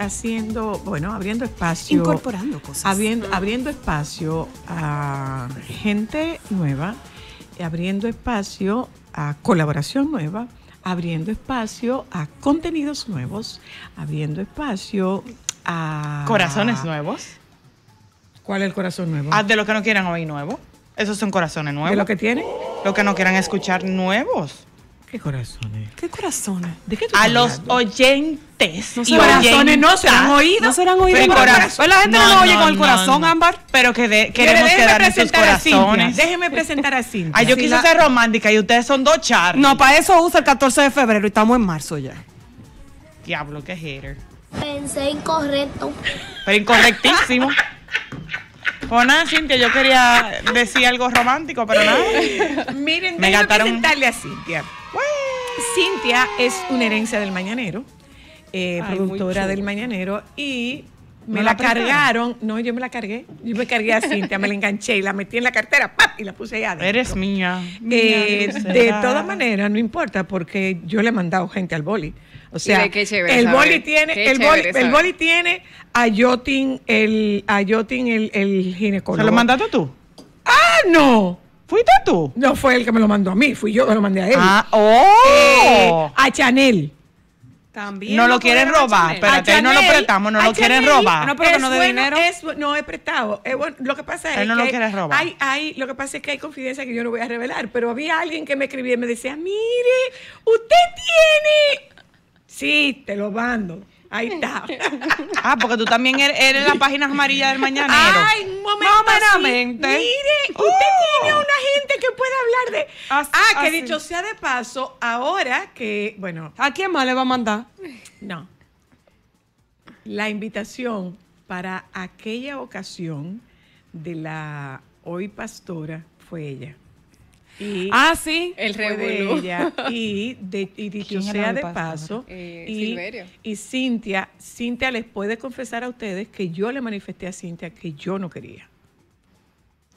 haciendo, bueno, abriendo espacio. Incorporando cosas. Abriendo, espacio a gente nueva, abriendo espacio a colaboración nueva, abriendo espacio a contenidos nuevos, abriendo espacio a... Corazones nuevos. ¿Cuál es el corazón nuevo? Ah, de los que no quieran oír nuevo. Esos son corazones nuevos. ¿De lo que tienen? Lo que no quieran escuchar nuevos. ¿Qué corazones? ¿Qué corazones? ¿De qué tú A los oyentes. No y corazones no serán oídos. No serán oídos. Pero corazón. Pues la gente no, nos oye con el corazón, Ámbar. Pero que de, queremos quedar en sus corazones. Déjeme presentar a Cintia. Ay, yo quise ser romántica y ustedes son dos charlas. No, para eso usa el 14 de febrero y estamos en marzo ya. Diablo, qué hater. Pensé incorrecto. Pero incorrectísimo. Pues nada, Cintia, yo quería decir algo romántico, pero nada. Miren, me encantaron. a Cintia. Cintia es una herencia del mañanero. Eh, productora del Mañanero y me la, cargaron, no, yo me la cargué. Yo me cargué a Cintia, me la enganché y la metí en la cartera y la puse allá. Adentro. Eres mía. Eh, de todas maneras, no importa, porque yo le he mandado gente al boli. O sea, el boli tiene, el boli, el boli tiene a Jotin, el, a el, el ginecólogo. ¿Se lo mandaste tú? ¡Ah, no! ¿Fuiste tú? No fue el que me lo mandó a mí, fui yo que lo mandé a él. Ah, oh. Eh, a Chanel. También no lo, quieren robar, pero a no lo prestamos, no lo quieren robar. No, pero no de bueno, dinero. no es prestado. Lo que pasa es no que lo quiere Hay, hay, lo que pasa es que hay confidencia que yo no voy a revelar, pero había alguien que me escribía y me decía, mire, usted tiene. Sí, te lo mando. Ahí está. ah, porque tú también er-, eres, las páginas amarillas del mañana. Ay, un momento. Mire, usted uh. tiene una gente que puede hablar de. ah, que dicho sea de paso, ahora que, bueno. ¿A quién más le va a mandar? No. La invitación para aquella ocasión de la hoy pastora fue ella ah, sí. El fue de Y, de, dicho sea de paso, eh, y, Cintia, Cintia les puede confesar a ustedes que yo le manifesté a Cintia que yo no quería.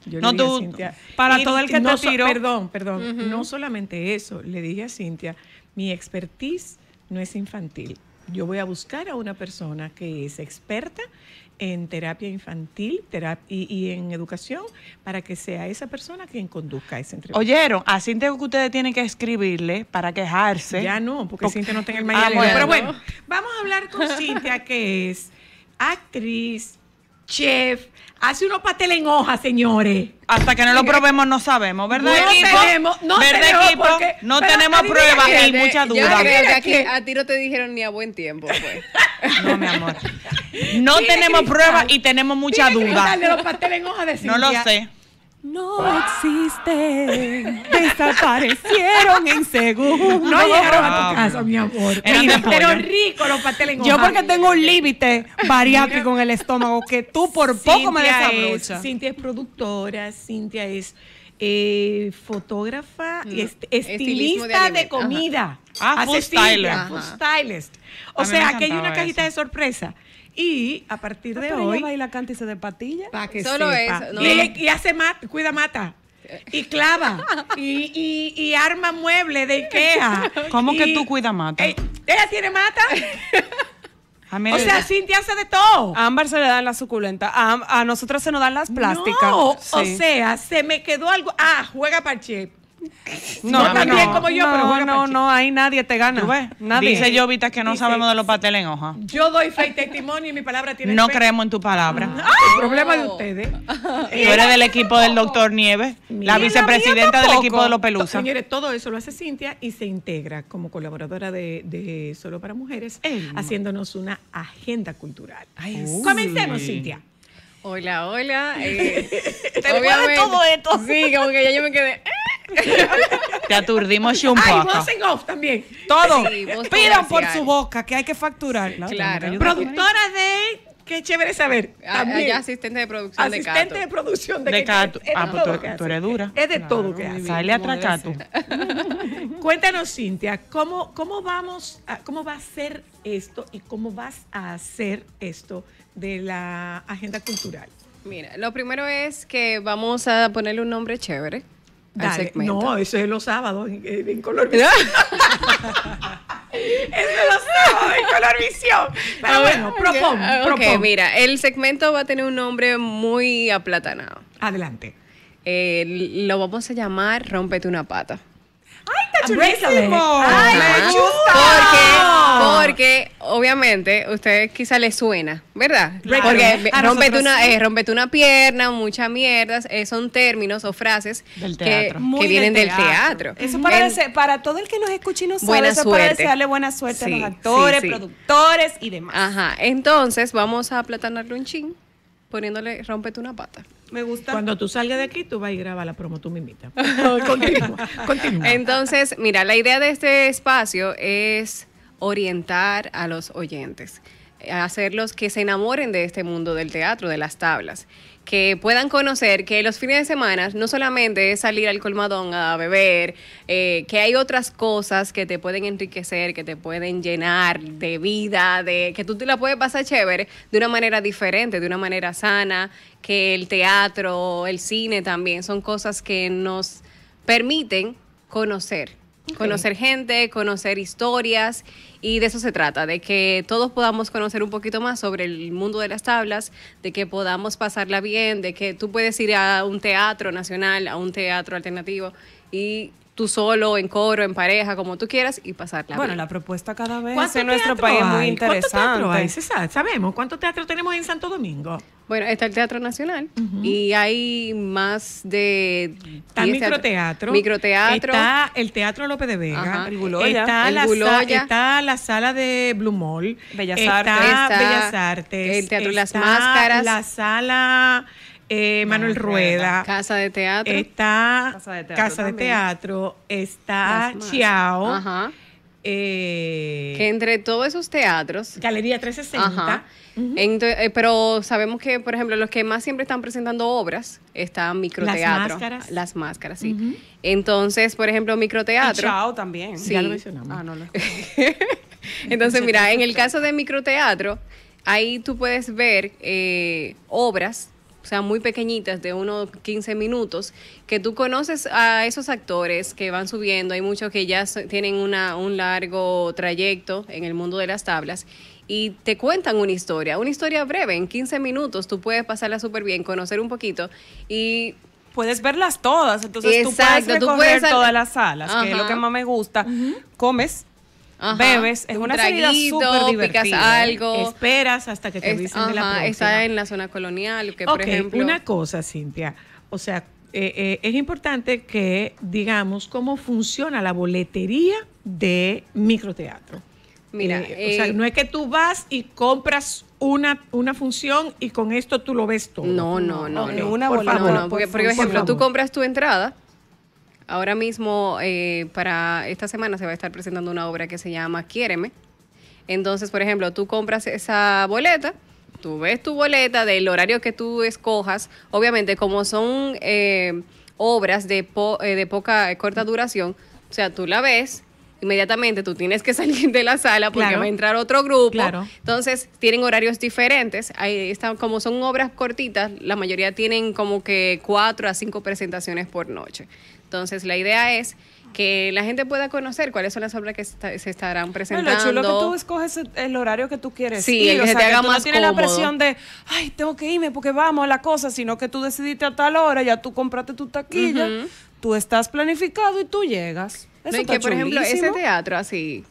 no, tú, para todo el que no, te tiró. perdón, perdón. No solamente eso, le dije a Cintia, mi expertise no es infantil. Yo voy a buscar a una persona que es experta en terapia infantil y, en educación para que sea esa persona quien conduzca esa entrevista. Oyeron, a Cintia que ustedes tienen que escribirle para quejarse. Ya no, porque, Cintia no está el ah, mayor. Pero bueno, vamos a hablar con Cintia, que es actriz, chef. Hace unos pasteles en hoja, señores. Hasta que no lo probemos no sabemos, ¿verdad, no equipo? no ¿verdad, tenemos, equipo? no tenemos pruebas y mucha duda. que aquí a ti no te dijeron ni a buen tiempo, pues. no, mi amor. No tenemos pruebas y tenemos mucha duda. en No lo sé. No existen, desaparecieron en segundo. No, llegaron a tu casa, mi amor. pero rico los pasteles Yo porque tengo un límite bariátrico en el estómago que tú por poco me desabrochas. Cintia es productora, Cintia es... Eh, fotógrafa, y estilista de, comida. Ah, food stylist. O sea, aquí hay una cajita de sorpresa. Y a partir ah, de hoy. Ella baila, canta y se de patilla. Solo eso. Y, hace mata, cuida mata. Y clava. y, arma mueble de Ikea. ¿Cómo que tú cuida mata? Eh, ella tiene mata. o sea, Cintia hace de todo. A Ámbar se le dan las suculentas. A, a nosotras se nos dan las plásticas. No, o sea, se me quedó algo. Ah, juega parche. No, no, también como yo, no, pero no, no, ahí nadie te gana. ves? Nadie. Dice Jovita que no sabemos de los pasteles en hoja. Yo doy fe y testimonio y mi palabra tiene No creemos en tu palabra. El problema de ustedes. Tú eres del equipo del doctor Nieves, la vicepresidenta del equipo de los Pelusa. Señores, todo eso lo hace Cintia y se integra como colaboradora de, Solo para Mujeres, haciéndonos una agenda cultural. Comencemos, Cintia. Hola, hola. Eh, ¿Te obviamente, todo esto? Sí, como ya yo me quedé... Eh, te aturdimos un poco. también. Todo. por su boca, que hay que facturar. Productora de... Qué chévere saber. asistente de producción asistente de Cato. producción de, de Cato. dura. Es de todo que Sale atrás Cuéntanos, Cintia, ¿cómo, cómo, vamos a, ¿cómo va a ser esto y cómo vas a hacer esto de la agenda cultural? Mira, lo primero es que vamos a ponerle un nombre chévere no, eso es los sábados en, color visión. eso es los sábados en color visión. Pero bueno, propon, propon. Ok, ah, mira, el segmento va a tener un nombre muy aplatanado. Adelante. Eh, lo vamos a llamar Rómpete una pata. Ay, Porque, porque obviamente, ustedes quizá les suena, ¿verdad? Porque eh, rompete una, pierna, mucha mierda, eh, son términos o frases que, vienen del teatro. para, todo el que nos escuche y nos sabe, eso para desearle buena suerte a los actores, productores y demás. Ajá, entonces vamos a aplatanarlo un ching poniéndole rompete una pata. Me gusta. Cuando tú salgas de aquí, tú vas y grabar la promo, tú me invitas. continúa, continúa. Entonces, mira, la idea de este espacio es orientar a los oyentes, eh, hacerlos que se enamoren de este mundo del teatro, de las tablas que puedan conocer que los fines de semana no solamente es salir al colmadón a beber, eh, que hay otras cosas que te pueden enriquecer, que te pueden llenar de vida, de que tú te la puedes pasar chévere de una manera diferente, de una manera sana, que el teatro, el cine también son cosas que nos permiten conocer Conocer gente, conocer historias y de eso se trata, de que todos podamos conocer un poquito más sobre el mundo de las tablas, de que podamos pasarla bien, de que tú puedes ir a un teatro nacional, a un teatro alternativo y tú solo, en coro, en pareja, como tú quieras y pasarla. Bueno, la propuesta cada vez en nuestro país es muy interesante. Hay? Sabemos cuántos teatro tenemos en Santo Domingo. Bueno, está el Teatro Nacional y hay más de... Está el microteatro. Microteatro. Está el Teatro López de Vega. El Está, la sala de Blue Mall. Bellas Artes. Está Bellas Artes. El Teatro Las Máscaras. La sala... Eh, Manuel Rueda. Casa de Teatro. Está Casa de Teatro. está Chiao. Ajá. Eh, que entre todos esos teatros. Galería 360. Eh, pero sabemos que, por ejemplo, los que más siempre están presentando obras están microteatro. Las máscaras. Las máscaras, sí. Entonces, por ejemplo, microteatro. también. Ya lo mencionamos. Ah, no lo Entonces, mira, en el caso de microteatro, ahí tú puedes ver obras o sea, muy pequeñitas, de unos 15 minutos, que tú conoces a esos actores que van subiendo, hay muchos que ya tienen un largo trayecto en el mundo de las tablas y te cuentan una historia, una historia breve, en 15 minutos tú puedes pasarla súper bien, conocer un poquito y puedes verlas todas. Entonces tú puedes recorrer todas las salas, que es lo que más me gusta. Comes, bebes, es una salida súper divertida. algo. Esperas hasta que te de la próxima. Está en la zona colonial, que por ejemplo... una cosa, Cintia, o sea, eh, eh, es importante que digamos cómo funciona la boletería de microteatro. Mira, eh, o sea, no es que tú vas y compras una, una función y con esto tú lo ves todo. No, no, no. no, no. por no, porque, por, ejemplo, tú compras tu entrada Ahora mismo, eh, para esta semana se va a estar presentando una obra que se llama Quiéreme. Entonces, por ejemplo, tú compras esa boleta, tú ves tu boleta del horario que tú escojas. Obviamente, como son eh, obras de, eh, de poca, corta duración, o sea, tú la ves inmediatamente tú tienes que salir de la sala porque va a entrar otro grupo. Entonces, tienen horarios diferentes. Ahí están, como son obras cortitas, la mayoría tienen como que cuatro a cinco presentaciones por noche. Entonces, la idea es que la gente pueda conocer cuáles son las obras que se estarán presentando. Bueno, lo chulo que tú escoges el horario que tú quieres. Sí, que se te haga que tú no tienes la presión de, ay, tengo que irme porque vamos a la cosa, sino que tú decidiste a tal hora, ya tú compraste tu taquilla, tú estás planificado y tú llegas. Eso que, por ejemplo, ese teatro así,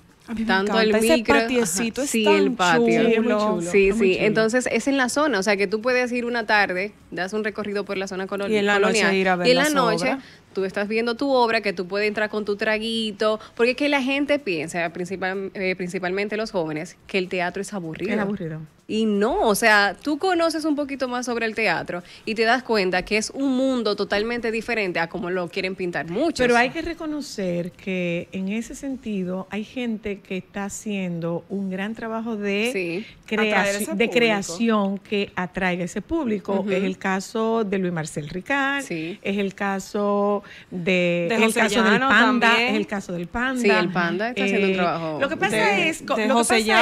tanto el micro, sí, el patio. Sí, sí, entonces es en la zona, o sea que tú puedes ir una tarde, das un recorrido por la zona colonial y en la noche ir a ver la, tú estás viendo tu obra, que tú puedes entrar con tu traguito, porque es que la gente piensa, eh, principalmente los jóvenes, que el teatro es aburrido. Es aburrido. Y no, o sea, tú conoces un poquito más sobre el teatro y te das cuenta que es un mundo totalmente diferente a como lo quieren pintar muchos. Pero hay que reconocer que en ese sentido hay gente que está haciendo un gran trabajo de, creación, de creación que atraiga ese público. Es el caso de Luis Marcel Ricard, es el caso de, José caso Llano del panda, el caso del panda. Sí, el panda está haciendo un eh, trabajo. Lo que pasa es, lo que, pasa es que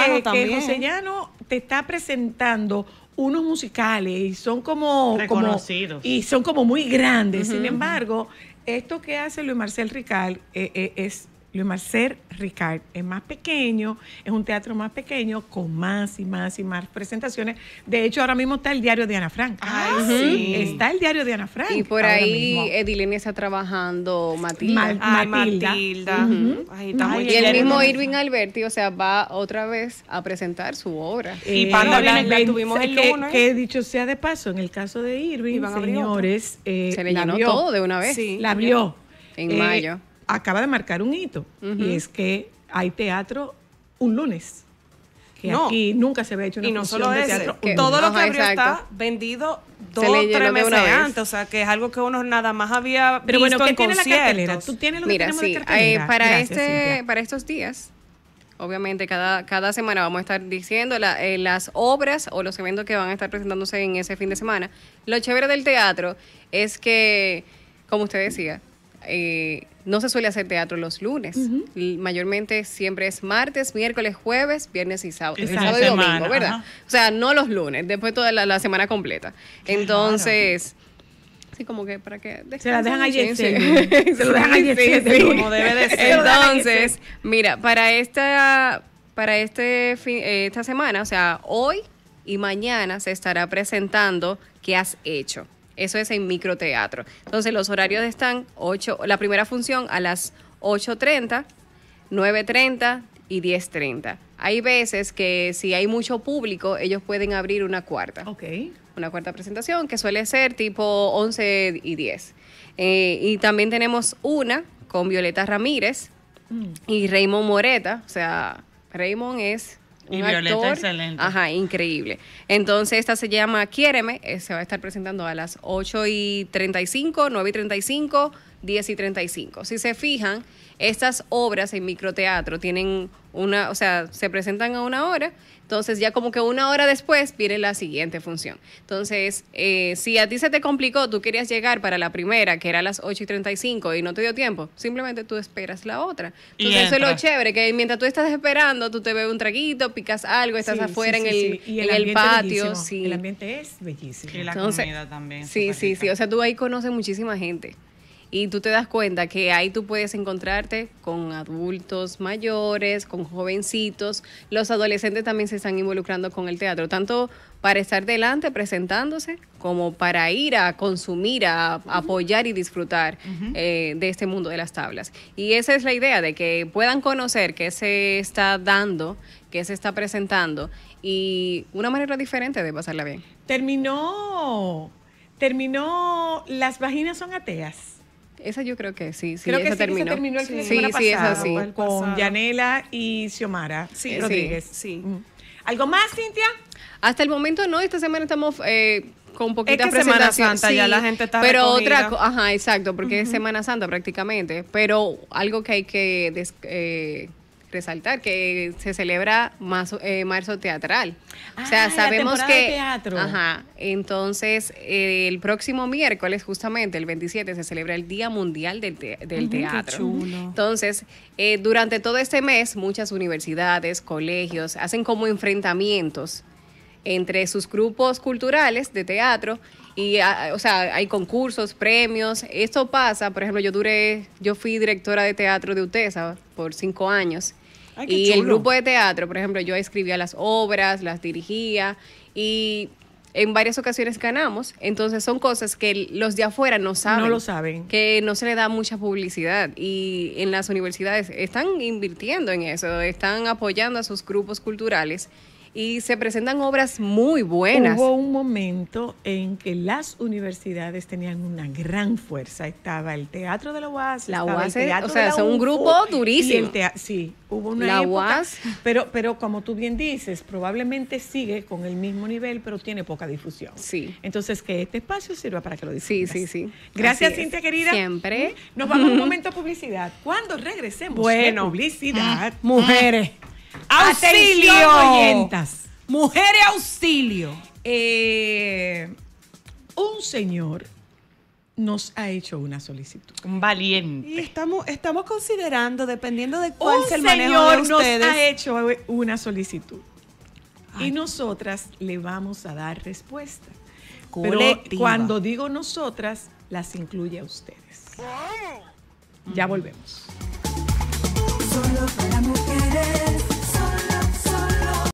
José Llano te está presentando unos musicales y son como y son como muy grandes. Sin embargo, esto que hace Luis Marcel Rical eh, eh, es Luis Marcel Ricard es más pequeño, es un teatro más pequeño con más y más y más presentaciones. De hecho, ahora mismo está el diario de Ana Frank. Ah, sí. Está el diario de Ana Frank. Y por ahí Edilene está trabajando Matilda. Ah, Matilda. y el mismo Irving Alberti, o sea, va otra vez a presentar su obra. Y para eh, tuvimos Que, dicho sea de paso, en el caso de Irving, señores, eh, se le llenó todo de una vez. Sí, la vio. En mayo eh, acaba de marcar un hito, y es que hay teatro un lunes. Y nunca se había hecho una y no solo de teatro. todo lo que abrió está vendido dos o tres meses antes. O sea, que es algo que uno nada más había Pero bueno, ¿qué tiene la cartelera? ¿Tú tienes lo que sí, para, este, para estos días, obviamente cada, semana vamos a estar diciendo eh, las obras o los eventos que van a estar presentándose en ese fin de semana. Lo chévere del teatro es que, como usted decía, eh, no se suele hacer teatro los lunes. Mayormente siempre es martes, miércoles, jueves, viernes y sábado. sábado y domingo, ¿verdad? O sea, no los lunes, después toda la, semana completa. Entonces, sí, como que para que... Se las dejan allí. se lo dejan allí, como debe de ser. Entonces, mira, para esta, para este eh, esta semana, o sea, hoy y mañana se estará presentando ¿Qué has hecho? Eso es en microteatro. Entonces los horarios están 8, la primera función a las 8.30, 9.30 y 10.30. Hay veces que si hay mucho público, ellos pueden abrir una cuarta. Ok. Una cuarta presentación que suele ser tipo 11 y 10. Eh, y también tenemos una con Violeta Ramírez mm. y Raymond Moreta. O sea, Raymond es y Violeta, excelente. Ajá, increíble. Entonces, esta se llama Quiéreme, eh, se va a estar presentando a las 8 y 35, 9 y 35 10 y 35. Si se fijan, estas obras en microteatro tienen una, o sea, se presentan a una hora, entonces ya como que una hora después viene la siguiente función. Entonces, eh, si a ti se te complicó, tú querías llegar para la primera, que era a las 8 y 35, y no te dio tiempo, simplemente tú esperas la otra. Entonces, eso es lo chévere, que mientras tú estás esperando, tú te bebes un traguito, picas algo, estás afuera en el, el patio. El ambiente es bellísimo. la comida también. Sí, sí, sí. O sea, tú ahí conoces muchísima gente y tú te das cuenta que ahí tú puedes encontrarte con adultos mayores, con jovencitos. Los adolescentes también se están involucrando con el teatro, tanto para estar delante presentándose como para ir a consumir, a apoyar y disfrutar eh, de este mundo de las tablas. Y esa es la idea, de que puedan conocer qué se está dando, qué se está presentando y una manera diferente de pasarla bien. Terminó, terminó, las vaginas son ateas. Esa yo creo que sí, creo que terminó. terminó el sí, sí, pasado, sí, Con Yanela y Xiomara sí, Rodríguez. Sí. sí. ¿Algo más, Cintia? Hasta el momento no, esta semana estamos... Eh, con poquitas es Semana Santa ya la gente está pero otra otra ajá exacto porque es Semana Santa prácticamente pero algo que hay que eh, resaltar que se celebra marzo eh, marzo teatral. o sea, ah, sabemos que... Ajá. Entonces, eh, el próximo miércoles, justamente el 27, se celebra el Día Mundial del, Teatro. Entonces, eh, durante todo este mes, muchas universidades, colegios, hacen como enfrentamientos entre sus grupos culturales de teatro y o sea, hay concursos, premios. Esto pasa, por ejemplo, yo duré, yo fui directora de teatro de UTESA por cinco años y el grupo de teatro, por ejemplo, yo escribía las obras, las dirigía y en varias ocasiones ganamos. Entonces son cosas que los de afuera no saben. lo saben. Que no se le da mucha publicidad. Y en las universidades están invirtiendo en eso, están apoyando a sus grupos culturales y se presentan obras muy buenas. Hubo un momento en que las universidades tenían una gran fuerza. Estaba el Teatro de la UAS, la UAS, o sea, un grupo durísimo. sí, hubo una la época, UAS. Pero, pero como tú bien dices, probablemente sigue con el mismo nivel, pero tiene poca difusión. Sí. Entonces, que este espacio sirva para que lo disfrutes. Sí, sí, sí. Gracias, Cintia, querida. Siempre. Nos vamos un momento a publicidad. Cuando regresemos, bueno, publicidad. Ah, mujeres. ¡Auxilio! Mujeres, auxilio. Eh, un señor nos ha hecho una solicitud. valiente. estamos, considerando, dependiendo de cuál es el manejo de ustedes, nos ha hecho una solicitud. Y nosotras le vamos a dar respuesta. Pero cuando digo nosotras, las incluye a ustedes. Ya volvemos. Solo mujeres.